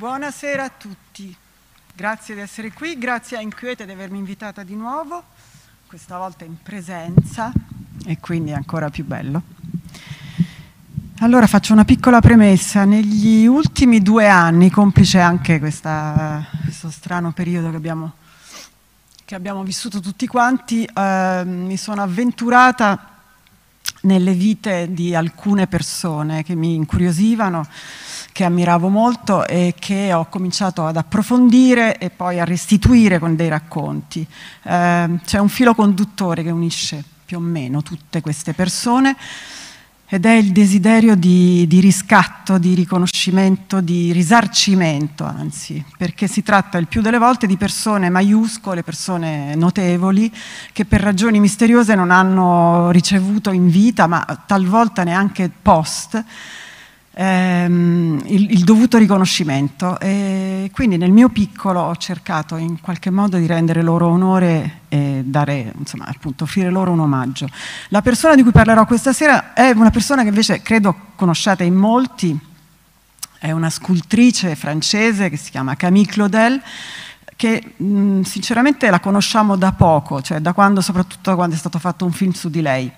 Buonasera a tutti, grazie di essere qui, grazie a Inquieta di avermi invitata di nuovo, questa volta in presenza e quindi ancora più bello. Allora faccio una piccola premessa, negli ultimi due anni, complice anche questa, questo strano periodo che abbiamo, che abbiamo vissuto tutti quanti, eh, mi sono avventurata nelle vite di alcune persone che mi incuriosivano che ammiravo molto e che ho cominciato ad approfondire e poi a restituire con dei racconti. Eh, c'è un filo conduttore che unisce più o meno tutte queste persone ed è il desiderio di, di, riscatto, di riconoscimento, di risarcimento, anzi, perché si tratta il più delle volte di persone maiuscole, persone notevoli, che per ragioni misteriose non hanno ricevuto in vita, ma talvolta neanche post, ehm, il, il, dovuto riconoscimento e quindi nel mio piccolo ho cercato in qualche modo di rendere loro onore e dare, insomma, appunto, offrire loro un omaggio. La persona di cui parlerò questa sera è una persona che invece credo conosciate in molti, è una scultrice francese che si chiama Camille Claudel che sinceramente la conosciamo da poco, cioè da quando, soprattutto da quando è stato fatto un film su di lei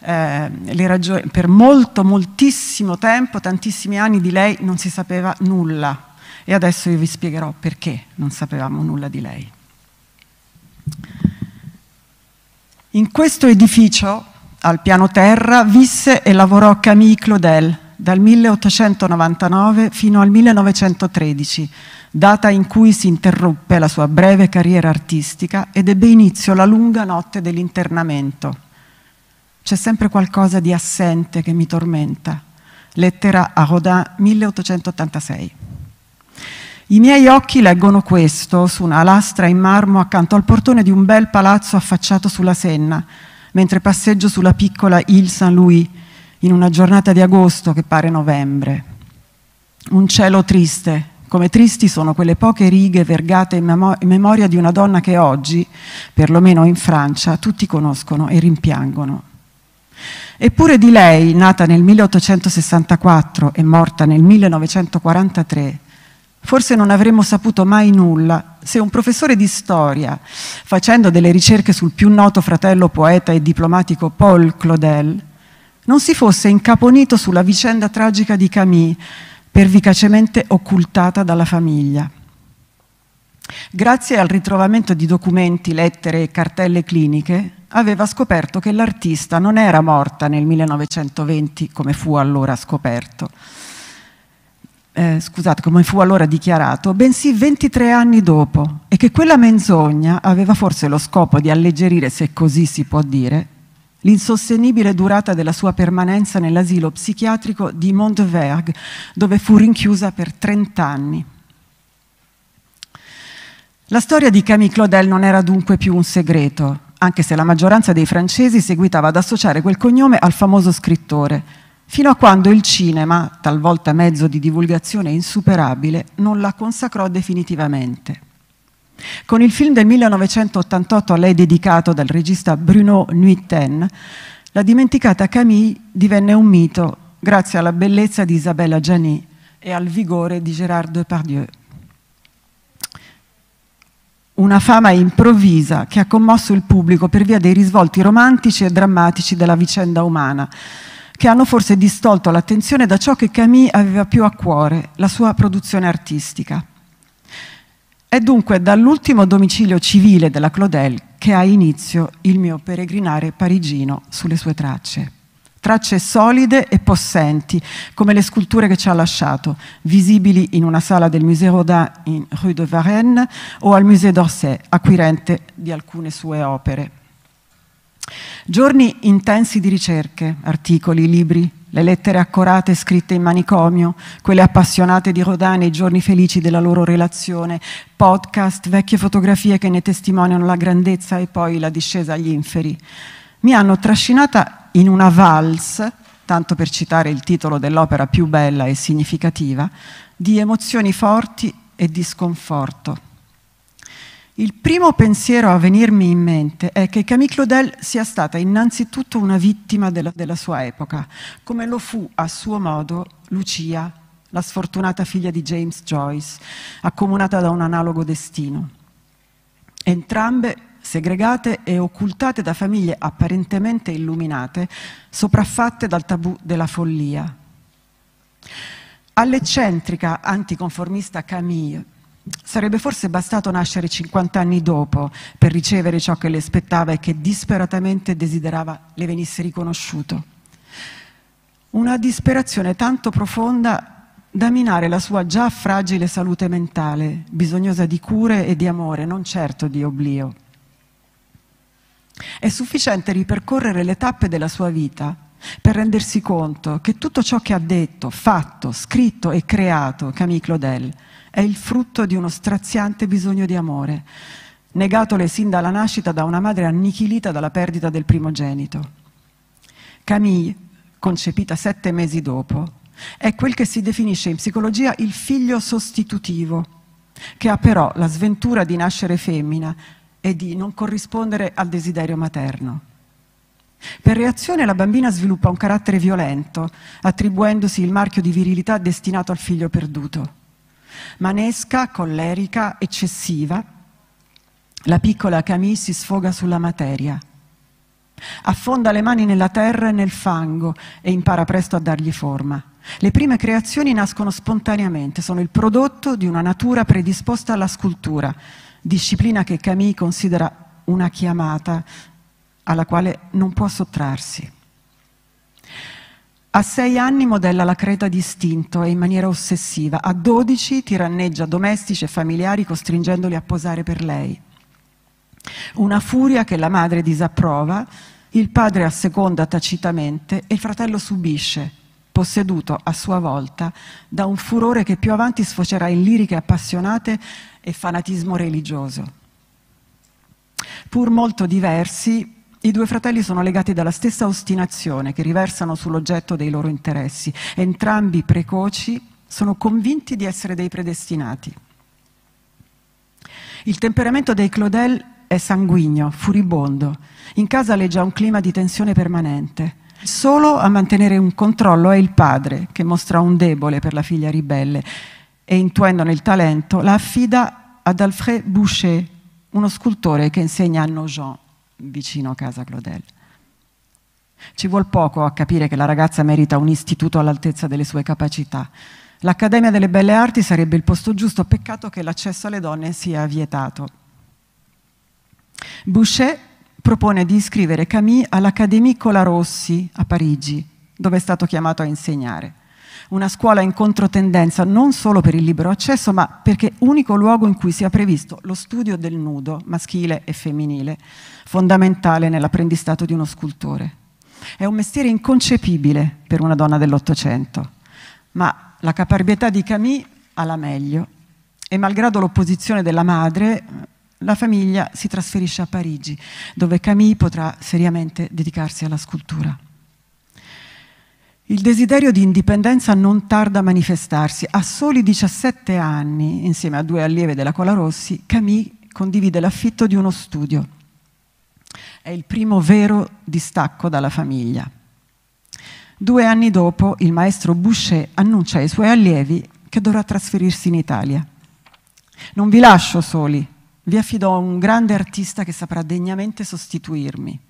eh, ragioni, per molto, moltissimo tempo, tantissimi anni di lei non si sapeva nulla e adesso io vi spiegherò perché non sapevamo nulla di lei. In questo edificio, al piano terra, visse e lavorò Camille Claudel dal 1899 fino al 1913, data in cui si interruppe la sua breve carriera artistica ed ebbe inizio la lunga notte dell'internamento c'è sempre qualcosa di assente che mi tormenta. Lettera a Rodin 1886. I miei occhi leggono questo su una lastra in marmo accanto al portone di un bel palazzo affacciato sulla Senna, mentre passeggio sulla piccola Île Saint-Louis in una giornata di agosto che pare novembre. Un cielo triste, come tristi sono quelle poche righe vergate in memoria di una donna che oggi, perlomeno in Francia, tutti conoscono e rimpiangono Eppure di lei, nata nel 1864 e morta nel 1943, Forse non avremmo saputo mai nulla se un professore di storia, facendo delle ricerche sul più noto fratello poeta e diplomatico Paul Claudel, non si fosse incaponito sulla vicenda tragica di Camille, pervicacemente occultata dalla famiglia. Grazie al ritrovamento di documenti, lettere e cartelle cliniche, aveva scoperto che l'artista non era morta nel 1920 come fu allora scoperto, eh, scusate, come fu allora dichiarato, bensì 23 anni dopo e che quella menzogna aveva forse lo scopo di alleggerire, se così si può dire, l'insostenibile durata della sua permanenza nell'asilo psichiatrico di Monteverg, dove fu rinchiusa per 30 anni. La storia di Camille Claudel non era dunque più un segreto, anche se la maggioranza dei francesi seguitava ad associare quel cognome al famoso scrittore, fino a quando il cinema, talvolta mezzo di divulgazione insuperabile, non la consacrò definitivamente. Con il film del 1988 a lei dedicato dal regista Bruno Nuiten, la dimenticata Camille divenne un mito grazie alla bellezza di Isabella Gianni e al vigore di Gérard Depardieu una fama improvvisa che ha commosso il pubblico per via dei risvolti romantici e drammatici della vicenda umana, che hanno forse distolto l'attenzione da ciò che Camille aveva più a cuore, la sua produzione artistica. È dunque dall'ultimo domicilio civile della Claudel che ha inizio il mio peregrinare parigino sulle sue tracce tracce solide e possenti, come le sculture che ci ha lasciato, visibili in una sala del Musée Rodin in Rue de Varennes o al Musée d'Orsay, acquirente di alcune sue opere. Giorni intensi di ricerche, articoli, libri, le lettere accorate scritte in manicomio, quelle appassionate di Rodin nei giorni felici della loro relazione, podcast, vecchie fotografie che ne testimoniano la grandezza e poi la discesa agli inferi, mi hanno trascinata in una valse, tanto per citare il titolo dell'opera più bella e significativa, di emozioni forti e di sconforto. Il primo pensiero a venirmi in mente è che Camille Claudel sia stata innanzitutto una vittima della, della sua epoca, come lo fu a suo modo Lucia, la sfortunata figlia di James Joyce, accomunata da un analogo destino. Entrambe segregate e occultate da famiglie apparentemente illuminate, sopraffatte dal tabù della follia. All'eccentrica anticonformista Camille Sarebbe forse bastato nascere 50 anni dopo per ricevere ciò che le aspettava e che disperatamente desiderava le venisse riconosciuto. Una disperazione tanto profonda da minare la sua già fragile salute mentale, bisognosa di cure e di amore, non certo di oblio. È sufficiente ripercorrere le tappe della sua vita per rendersi conto che tutto ciò che ha detto, fatto, scritto e creato Camille Claudel è il frutto di uno straziante bisogno di amore, negatole sin dalla nascita da una madre annichilita dalla perdita del primogenito. Camille, concepita sette mesi dopo, è quel che si definisce in psicologia il figlio sostitutivo, che ha però la sventura di nascere femmina e di non corrispondere al desiderio materno. Per reazione la bambina sviluppa un carattere violento, attribuendosi il marchio di virilità destinato al figlio perduto. Manesca, collerica, eccessiva, la piccola Camille si sfoga sulla materia. Affonda le mani nella terra e nel fango e impara presto a dargli forma. Le prime creazioni nascono spontaneamente, sono il prodotto di una natura predisposta alla scultura, disciplina che Camille considera una chiamata alla quale non può sottrarsi. A sei anni modella la creta distinto e in maniera ossessiva, a dodici tiranneggia domestici e familiari costringendoli a posare per lei. Una furia che la madre disapprova, il padre asseconda tacitamente e il fratello subisce, posseduto a sua volta da un furore che più avanti sfocerà in liriche appassionate e fanatismo religioso. Pur molto diversi, i due fratelli sono legati dalla stessa ostinazione che riversano sull'oggetto dei loro interessi. Entrambi precoci sono convinti di essere dei predestinati. Il temperamento dei Claudel è sanguigno, furibondo. In casa legge un clima di tensione permanente. Solo a mantenere un controllo è il padre che mostra un debole per la figlia ribelle e intuendone il talento la affida ad Alfred Boucher, uno scultore che insegna a Nogent, vicino a casa Claudel. Ci vuol poco a capire che la ragazza merita un istituto all'altezza delle sue capacità. L'Accademia delle Belle Arti sarebbe il posto giusto, peccato che l'accesso alle donne sia vietato. Boucher propone di iscrivere Camille all'Académie Colarossi a Parigi, dove è stato chiamato a insegnare. Una scuola in controtendenza non solo per il libero accesso, ma perché unico luogo in cui sia previsto lo studio del nudo, maschile e femminile, fondamentale nell'apprendistato di uno scultore. È un mestiere inconcepibile per una donna dell'Ottocento, ma la caparbietà di Camille ha la meglio e malgrado l'opposizione della madre, la famiglia si trasferisce a Parigi, dove Camille potrà seriamente dedicarsi alla scultura. Il desiderio di indipendenza non tarda a manifestarsi. A soli 17 anni, insieme a due allievi della Cola Rossi, Camille condivide l'affitto di uno studio. È il primo vero distacco dalla famiglia. Due anni dopo, il maestro Boucher annuncia ai suoi allievi che dovrà trasferirsi in Italia. Non vi lascio soli, vi affidò un grande artista che saprà degnamente sostituirmi.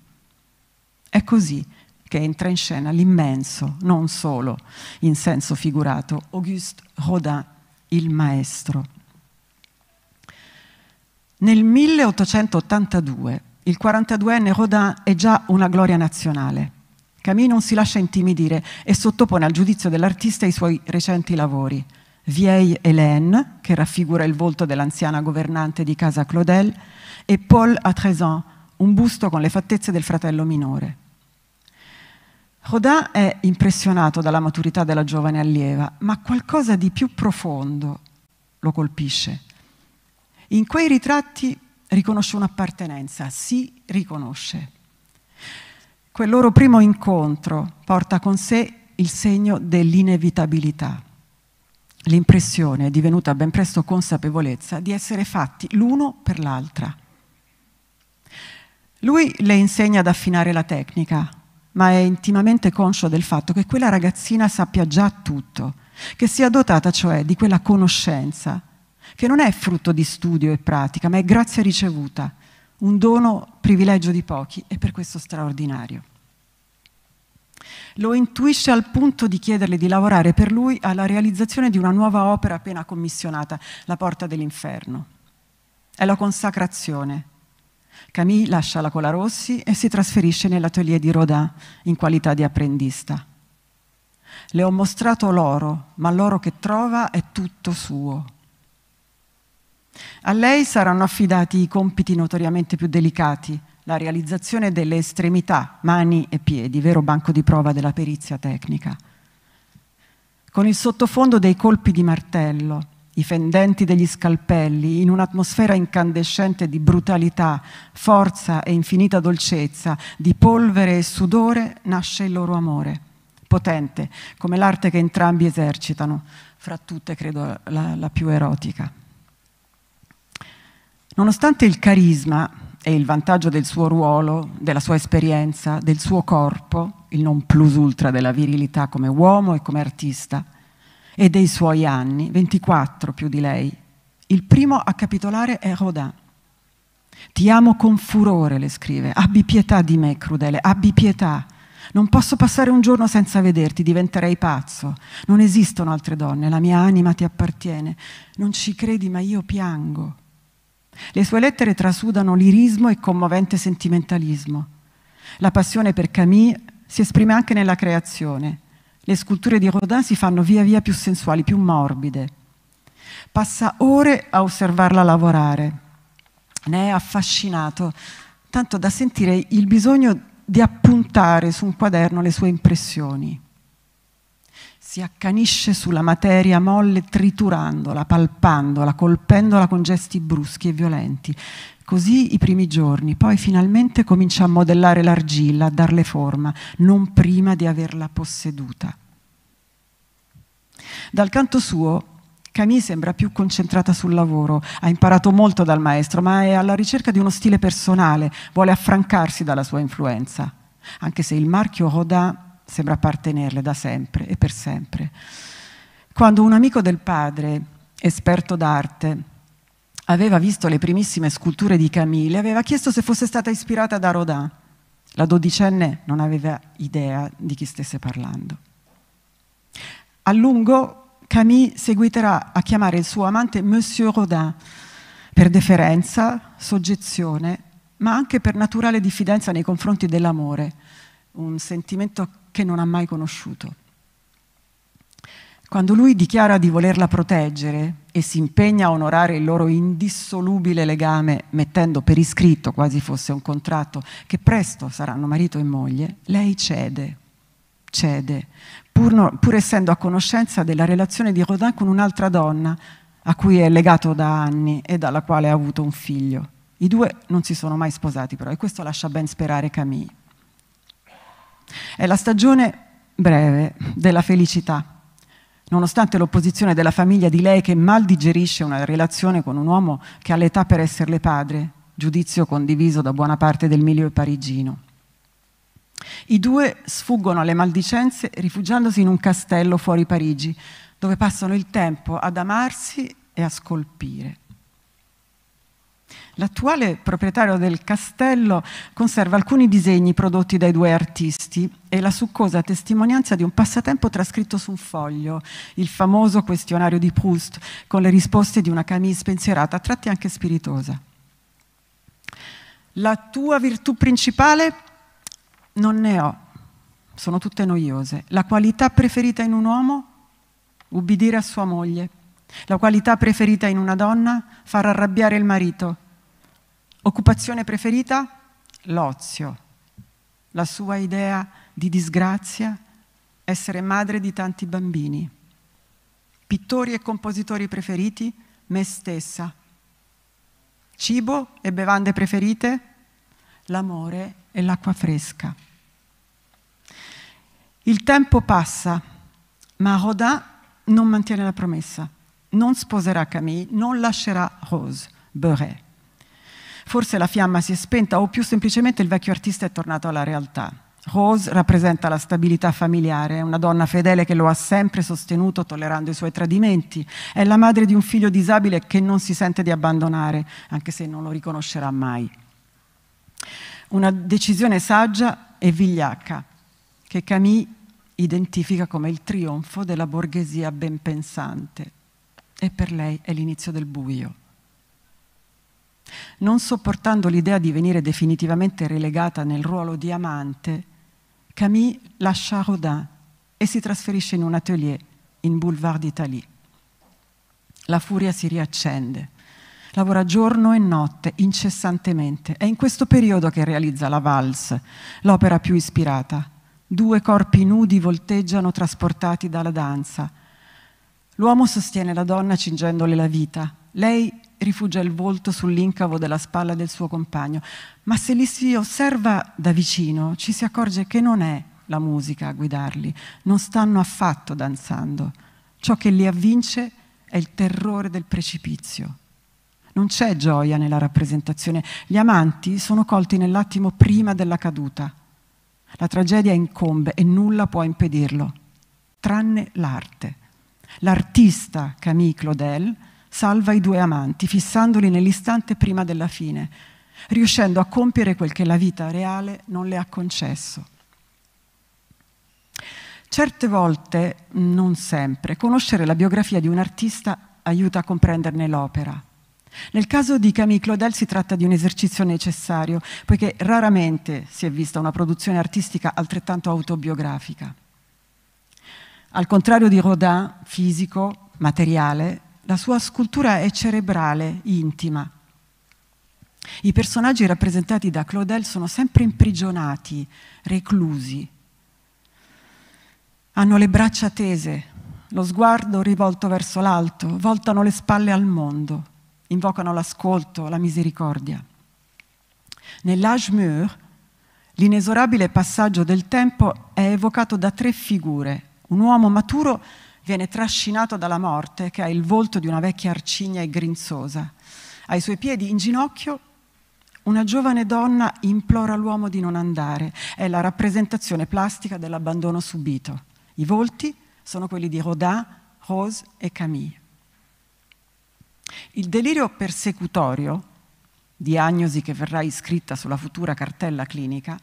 È così che entra in scena l'immenso, non solo in senso figurato, Auguste Rodin, il maestro. Nel 1882 il 42enne Rodin è già una gloria nazionale. Camille non si lascia intimidire e sottopone al giudizio dell'artista i suoi recenti lavori vieille Hélène, che raffigura il volto dell'anziana governante di casa Claudel, e Paul à 13 ans, un busto con le fattezze del fratello minore. Rodin è impressionato dalla maturità della giovane allieva, ma qualcosa di più profondo lo colpisce. In quei ritratti riconosce un'appartenenza, si riconosce. Quel loro primo incontro porta con sé il segno dell'inevitabilità l'impressione, divenuta ben presto consapevolezza, di essere fatti l'uno per l'altra. Lui le insegna ad affinare la tecnica, ma è intimamente conscio del fatto che quella ragazzina sappia già tutto, che sia dotata cioè di quella conoscenza, che non è frutto di studio e pratica, ma è grazia ricevuta, un dono privilegio di pochi e per questo straordinario. Lo intuisce al punto di chiederle di lavorare per lui alla realizzazione di una nuova opera appena commissionata, La porta dell'inferno. È la consacrazione. Camille lascia la Cola Rossi e si trasferisce nell'atelier di Rodin in qualità di apprendista. Le ho mostrato l'oro, ma l'oro che trova è tutto suo. A lei saranno affidati i compiti notoriamente più delicati, la realizzazione delle estremità, mani e piedi, vero banco di prova della perizia tecnica. Con il sottofondo dei colpi di martello, i fendenti degli scalpelli, in un'atmosfera incandescente di brutalità, forza e infinita dolcezza, di polvere e sudore, nasce il loro amore, potente, come l'arte che entrambi esercitano, fra tutte credo la, la più erotica. Nonostante il carisma, e il vantaggio del suo ruolo, della sua esperienza, del suo corpo, il non plus ultra della virilità come uomo e come artista, e dei suoi anni, 24 più di lei. Il primo a capitolare è Rodin. Ti amo con furore, le scrive. Abbi pietà di me, crudele, abbi pietà. Non posso passare un giorno senza vederti, diventerei pazzo. Non esistono altre donne, la mia anima ti appartiene. Non ci credi, ma io piango. Le sue lettere trasudano lirismo e commovente sentimentalismo. La passione per Camille si esprime anche nella creazione. Le sculture di Rodin si fanno via via più sensuali, più morbide. Passa ore a osservarla lavorare. Ne è affascinato, tanto da sentire il bisogno di appuntare su un quaderno le sue impressioni si accanisce sulla materia molle triturandola, palpandola, colpendola con gesti bruschi e violenti. Così i primi giorni, poi finalmente comincia a modellare l'argilla, a darle forma, non prima di averla posseduta. Dal canto suo, Camille sembra più concentrata sul lavoro, ha imparato molto dal maestro, ma è alla ricerca di uno stile personale, vuole affrancarsi dalla sua influenza, anche se il marchio Rodin sembra appartenerle da sempre e per sempre. Quando un amico del padre, esperto d'arte, aveva visto le primissime sculture di Camille, aveva chiesto se fosse stata ispirata da Rodin. La dodicenne non aveva idea di chi stesse parlando. A lungo Camille seguiterà a chiamare il suo amante Monsieur Rodin per deferenza, soggezione, ma anche per naturale diffidenza nei confronti dell'amore, un sentimento che non ha mai conosciuto. Quando lui dichiara di volerla proteggere e si impegna a onorare il loro indissolubile legame, mettendo per iscritto, quasi fosse un contratto, che presto saranno marito e moglie, lei cede, cede, pur, no, pur essendo a conoscenza della relazione di Rodin con un'altra donna a cui è legato da anni e dalla quale ha avuto un figlio. I due non si sono mai sposati però e questo lascia ben sperare Camille. È la stagione breve della felicità nonostante l'opposizione della famiglia di lei che mal digerisce una relazione con un uomo che ha l'età per esserle padre, giudizio condiviso da buona parte del milio parigino. I due sfuggono alle maldicenze rifugiandosi in un castello fuori Parigi, dove passano il tempo ad amarsi e a scolpire. L'attuale proprietario del castello conserva alcuni disegni prodotti dai due artisti e la succosa testimonianza di un passatempo trascritto su un foglio, il famoso questionario di Proust, con le risposte di una Camille spensierata, a tratti anche spiritosa. La tua virtù principale? Non ne ho, sono tutte noiose. La qualità preferita in un uomo? Ubbidire a sua moglie. La qualità preferita in una donna? Far arrabbiare il marito Occupazione preferita? L'ozio. La sua idea di disgrazia? Essere madre di tanti bambini. Pittori e compositori preferiti? Me stessa. Cibo e bevande preferite? L'amore e l'acqua fresca. Il tempo passa, ma Rodin non mantiene la promessa. Non sposerà Camille, non lascerà Rose, Beuret. Forse la fiamma si è spenta o più semplicemente il vecchio artista è tornato alla realtà. Rose rappresenta la stabilità familiare, è una donna fedele che lo ha sempre sostenuto tollerando i suoi tradimenti, è la madre di un figlio disabile che non si sente di abbandonare, anche se non lo riconoscerà mai. Una decisione saggia e vigliacca che Camille identifica come il trionfo della borghesia ben pensante e per lei è l'inizio del buio non sopportando l'idea di venire definitivamente relegata nel ruolo di amante, Camille lascia Rodin e si trasferisce in un atelier in Boulevard d'Italie. La furia si riaccende. Lavora giorno e notte, incessantemente. È in questo periodo che realizza la Valse, l'opera più ispirata. Due corpi nudi volteggiano trasportati dalla danza. L'uomo sostiene la donna cingendole la vita. Lei rifugia il volto sull'incavo della spalla del suo compagno, ma se li si osserva da vicino ci si accorge che non è la musica a guidarli, non stanno affatto danzando. Ciò che li avvince è il terrore del precipizio. Non c'è gioia nella rappresentazione, gli amanti sono colti nell'attimo prima della caduta. La tragedia incombe e nulla può impedirlo, tranne l'arte. L'artista Camille Claudel salva i due amanti, fissandoli nell'istante prima della fine, riuscendo a compiere quel che la vita reale non le ha concesso. Certe volte, non sempre, conoscere la biografia di un artista aiuta a comprenderne l'opera. Nel caso di Camille Claudel si tratta di un esercizio necessario, poiché raramente si è vista una produzione artistica altrettanto autobiografica. Al contrario di Rodin, fisico, materiale, la sua scultura è cerebrale, intima. I personaggi rappresentati da Claudel sono sempre imprigionati, reclusi. Hanno le braccia tese, lo sguardo rivolto verso l'alto, voltano le spalle al mondo, invocano l'ascolto, la misericordia. Nell'Age Mur, l'inesorabile passaggio del tempo è evocato da tre figure, un uomo maturo viene trascinato dalla morte che ha il volto di una vecchia arcigna e grinzosa. Ai suoi piedi, in ginocchio, una giovane donna implora l'uomo di non andare. È la rappresentazione plastica dell'abbandono subito. I volti sono quelli di Rodin, Rose e Camille. Il delirio persecutorio, diagnosi che verrà iscritta sulla futura cartella clinica,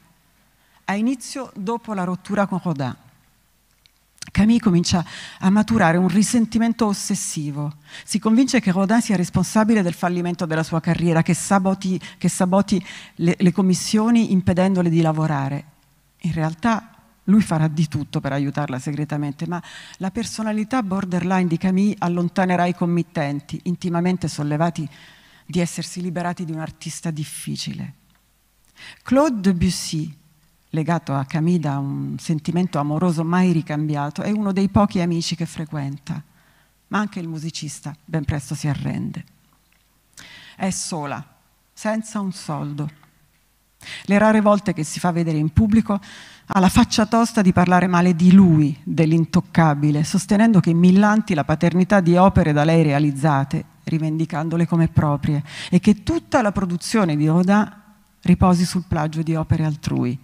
ha inizio dopo la rottura con Rodin Camille comincia a maturare un risentimento ossessivo. Si convince che Rodin sia responsabile del fallimento della sua carriera, che saboti, che saboti le, le commissioni impedendole di lavorare. In realtà lui farà di tutto per aiutarla segretamente, ma la personalità borderline di Camille allontanerà i committenti, intimamente sollevati di essersi liberati di un artista difficile. Claude Debussy legato a Camida un sentimento amoroso mai ricambiato, è uno dei pochi amici che frequenta, ma anche il musicista ben presto si arrende. È sola, senza un soldo. Le rare volte che si fa vedere in pubblico ha la faccia tosta di parlare male di lui, dell'intoccabile, sostenendo che millanti la paternità di opere da lei realizzate, rivendicandole come proprie, e che tutta la produzione di Oda riposi sul plagio di opere altrui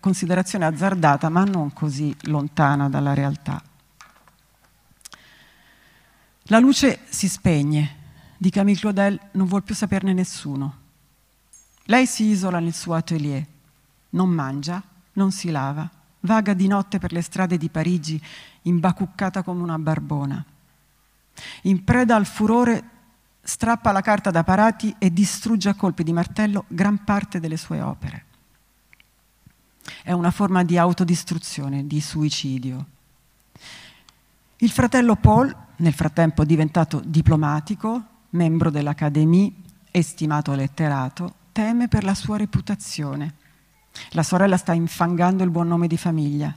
considerazione azzardata ma non così lontana dalla realtà. La luce si spegne, di Camille Claudel non vuol più saperne nessuno. Lei si isola nel suo atelier, non mangia, non si lava, vaga di notte per le strade di Parigi, imbacuccata come una barbona. In preda al furore strappa la carta da parati e distrugge a colpi di martello gran parte delle sue opere. È una forma di autodistruzione, di suicidio. Il fratello Paul, nel frattempo diventato diplomatico, membro dell'Académie e stimato letterato, teme per la sua reputazione. La sorella sta infangando il buon nome di famiglia.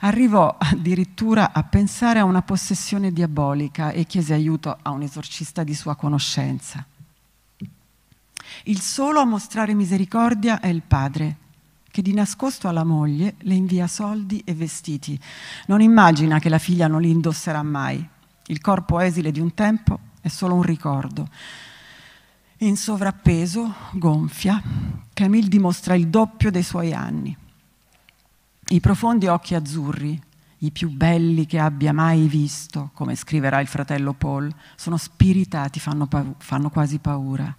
Arrivò addirittura a pensare a una possessione diabolica e chiese aiuto a un esorcista di sua conoscenza. Il solo a mostrare misericordia è il padre, che di nascosto alla moglie le invia soldi e vestiti. Non immagina che la figlia non li indosserà mai. Il corpo esile di un tempo è solo un ricordo. In sovrappeso, gonfia, Camille dimostra il doppio dei suoi anni. I profondi occhi azzurri, i più belli che abbia mai visto, come scriverà il fratello Paul, sono spiritati, fanno, pa- fanno quasi paura.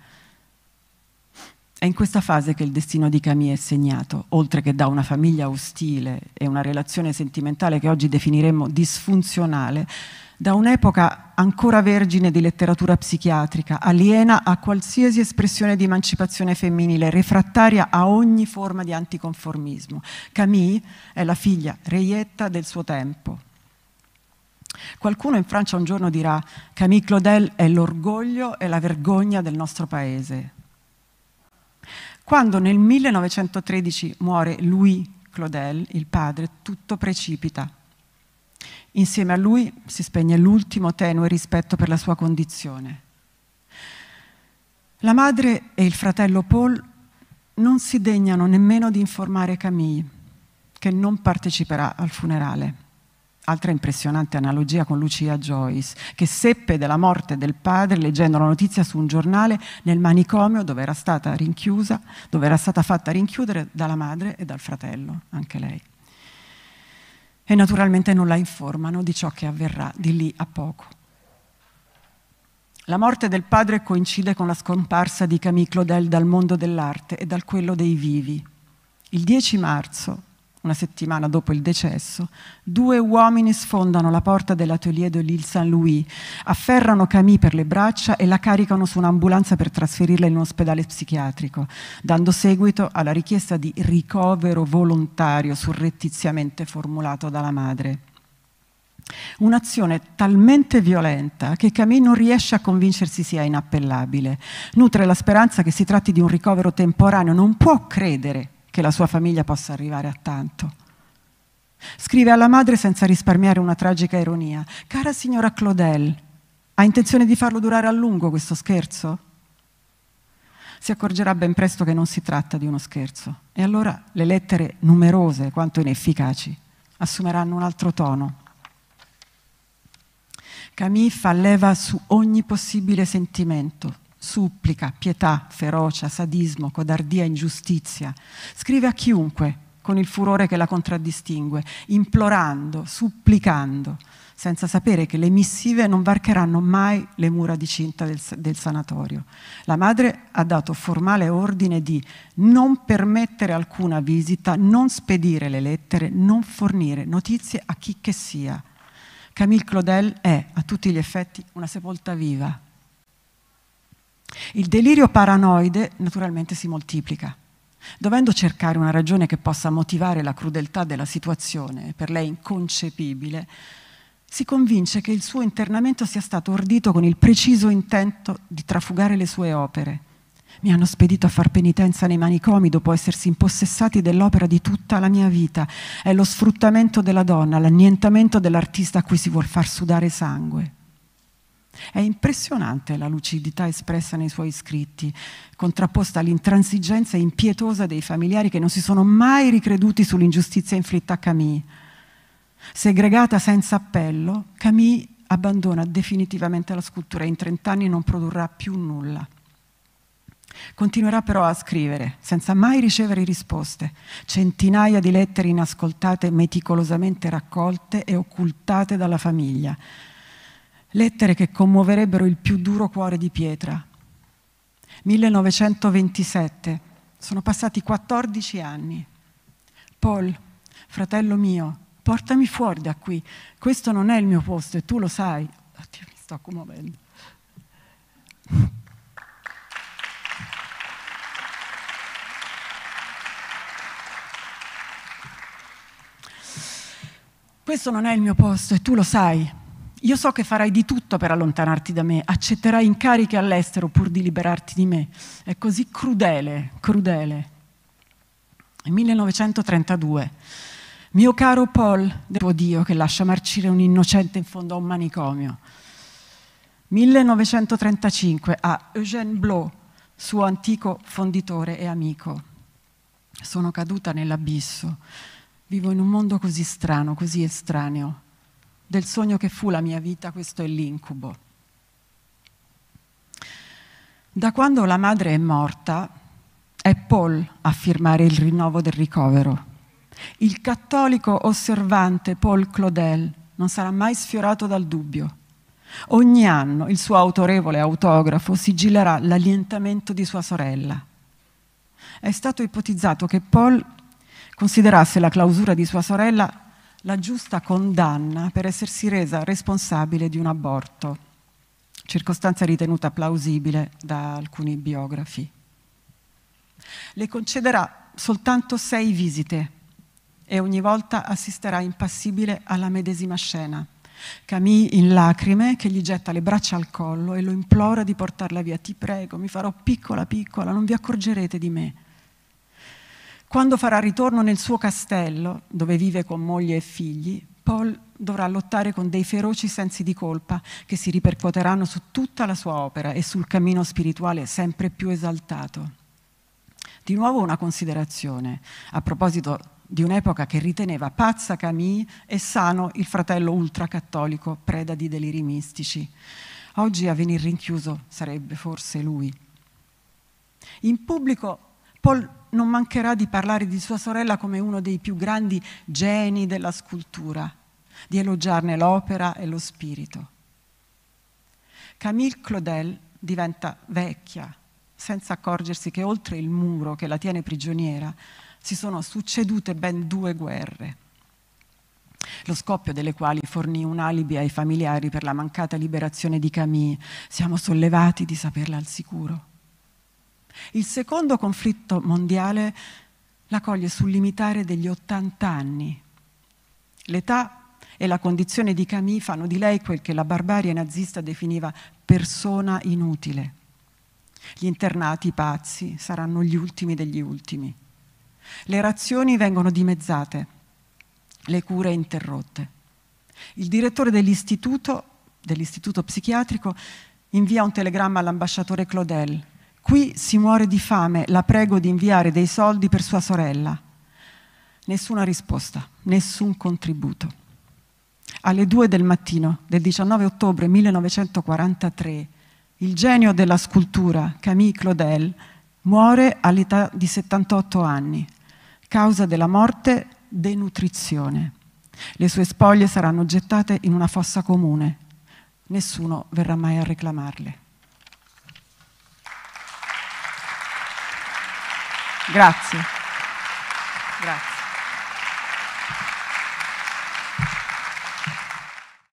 È in questa fase che il destino di Camille è segnato, oltre che da una famiglia ostile e una relazione sentimentale che oggi definiremmo disfunzionale, da un'epoca ancora vergine di letteratura psichiatrica, aliena a qualsiasi espressione di emancipazione femminile, refrattaria a ogni forma di anticonformismo. Camille è la figlia reietta del suo tempo. Qualcuno in Francia un giorno dirà Camille Claudel è l'orgoglio e la vergogna del nostro paese quando nel 1913 muore Louis Claudel, il padre, tutto precipita. Insieme a lui si spegne l'ultimo tenue rispetto per la sua condizione. La madre e il fratello Paul non si degnano nemmeno di informare Camille, che non parteciperà al funerale altra impressionante analogia con Lucia Joyce, che seppe della morte del padre leggendo la notizia su un giornale nel manicomio dove era stata rinchiusa, dove era stata fatta rinchiudere dalla madre e dal fratello, anche lei. E naturalmente non la informano di ciò che avverrà di lì a poco. La morte del padre coincide con la scomparsa di Camille Claudel dal mondo dell'arte e dal quello dei vivi. Il 10 marzo una settimana dopo il decesso, due uomini sfondano la porta dell'atelier de Lille Saint-Louis, afferrano Camille per le braccia e la caricano su un'ambulanza per trasferirla in un ospedale psichiatrico, dando seguito alla richiesta di ricovero volontario surrettiziamente formulato dalla madre. Un'azione talmente violenta che Camille non riesce a convincersi sia inappellabile. Nutre la speranza che si tratti di un ricovero temporaneo, non può credere che la sua famiglia possa arrivare a tanto. Scrive alla madre senza risparmiare una tragica ironia. Cara signora Claudel, ha intenzione di farlo durare a lungo questo scherzo? Si accorgerà ben presto che non si tratta di uno scherzo e allora le lettere, numerose quanto inefficaci, assumeranno un altro tono. Camille fa leva su ogni possibile sentimento, supplica, pietà, ferocia, sadismo, codardia, ingiustizia. Scrive a chiunque con il furore che la contraddistingue, implorando, supplicando, senza sapere che le missive non varcheranno mai le mura di cinta del, del sanatorio. La madre ha dato formale ordine di non permettere alcuna visita, non spedire le lettere, non fornire notizie a chi che sia. Camille Claudel è, a tutti gli effetti, una sepolta viva il delirio paranoide naturalmente si moltiplica. Dovendo cercare una ragione che possa motivare la crudeltà della situazione, per lei inconcepibile, si convince che il suo internamento sia stato ordito con il preciso intento di trafugare le sue opere. Mi hanno spedito a far penitenza nei manicomi dopo essersi impossessati dell'opera di tutta la mia vita. È lo sfruttamento della donna, l'annientamento dell'artista a cui si vuol far sudare sangue. È impressionante la lucidità espressa nei suoi scritti, contrapposta all'intransigenza impietosa dei familiari che non si sono mai ricreduti sull'ingiustizia inflitta a Camille. Segregata senza appello, Camille abbandona definitivamente la scultura e in 30 anni non produrrà più nulla. Continuerà però a scrivere, senza mai ricevere risposte, centinaia di lettere inascoltate meticolosamente raccolte e occultate dalla famiglia, lettere che commuoverebbero il più duro cuore di pietra. 1927, sono passati 14 anni. Paul, fratello mio, portami fuori da qui, questo non è il mio posto e tu lo sai. Oddio, mi sto commuovendo. Questo non è il mio posto e tu lo sai. Io so che farai di tutto per allontanarti da me, accetterai incarichi all'estero pur di liberarti di me. È così crudele, crudele. 1932. Mio caro Paul, devo Dio che lascia marcire un innocente in fondo a un manicomio. 1935 a Eugène Blot, suo antico fonditore e amico. Sono caduta nell'abisso. Vivo in un mondo così strano, così estraneo del sogno che fu la mia vita, questo è l'incubo. Da quando la madre è morta, è Paul a firmare il rinnovo del ricovero. Il cattolico osservante Paul Claudel non sarà mai sfiorato dal dubbio. Ogni anno il suo autorevole autografo sigillerà l'allientamento di sua sorella. È stato ipotizzato che Paul considerasse la clausura di sua sorella la giusta condanna per essersi resa responsabile di un aborto, circostanza ritenuta plausibile da alcuni biografi. Le concederà soltanto sei visite e ogni volta assisterà impassibile alla medesima scena. Camille in lacrime che gli getta le braccia al collo e lo implora di portarla via. Ti prego, mi farò piccola piccola, non vi accorgerete di me. Quando farà ritorno nel suo castello, dove vive con moglie e figli, Paul dovrà lottare con dei feroci sensi di colpa che si ripercuoteranno su tutta la sua opera e sul cammino spirituale sempre più esaltato. Di nuovo una considerazione a proposito di un'epoca che riteneva pazza Camille e sano il fratello ultracattolico, preda di deliri mistici. Oggi a venir rinchiuso sarebbe forse lui. In pubblico Paul non mancherà di parlare di sua sorella come uno dei più grandi geni della scultura, di elogiarne l'opera e lo spirito. Camille Claudel diventa vecchia, senza accorgersi che oltre il muro che la tiene prigioniera si sono succedute ben due guerre, lo scoppio delle quali fornì un alibi ai familiari per la mancata liberazione di Camille. Siamo sollevati di saperla al sicuro. Il secondo conflitto mondiale la coglie sul limitare degli 80 anni. L'età e la condizione di Camille fanno di lei quel che la barbarie nazista definiva persona inutile. Gli internati pazzi saranno gli ultimi degli ultimi. Le razioni vengono dimezzate, le cure interrotte. Il direttore dell'istituto, dell'istituto psichiatrico invia un telegramma all'ambasciatore Claudel Qui si muore di fame, la prego di inviare dei soldi per sua sorella. Nessuna risposta, nessun contributo. Alle due del mattino del 19 ottobre 1943, il genio della scultura Camille Claudel muore all'età di 78 anni, causa della morte denutrizione. Le sue spoglie saranno gettate in una fossa comune. Nessuno verrà mai a reclamarle. Grazie. Grazie.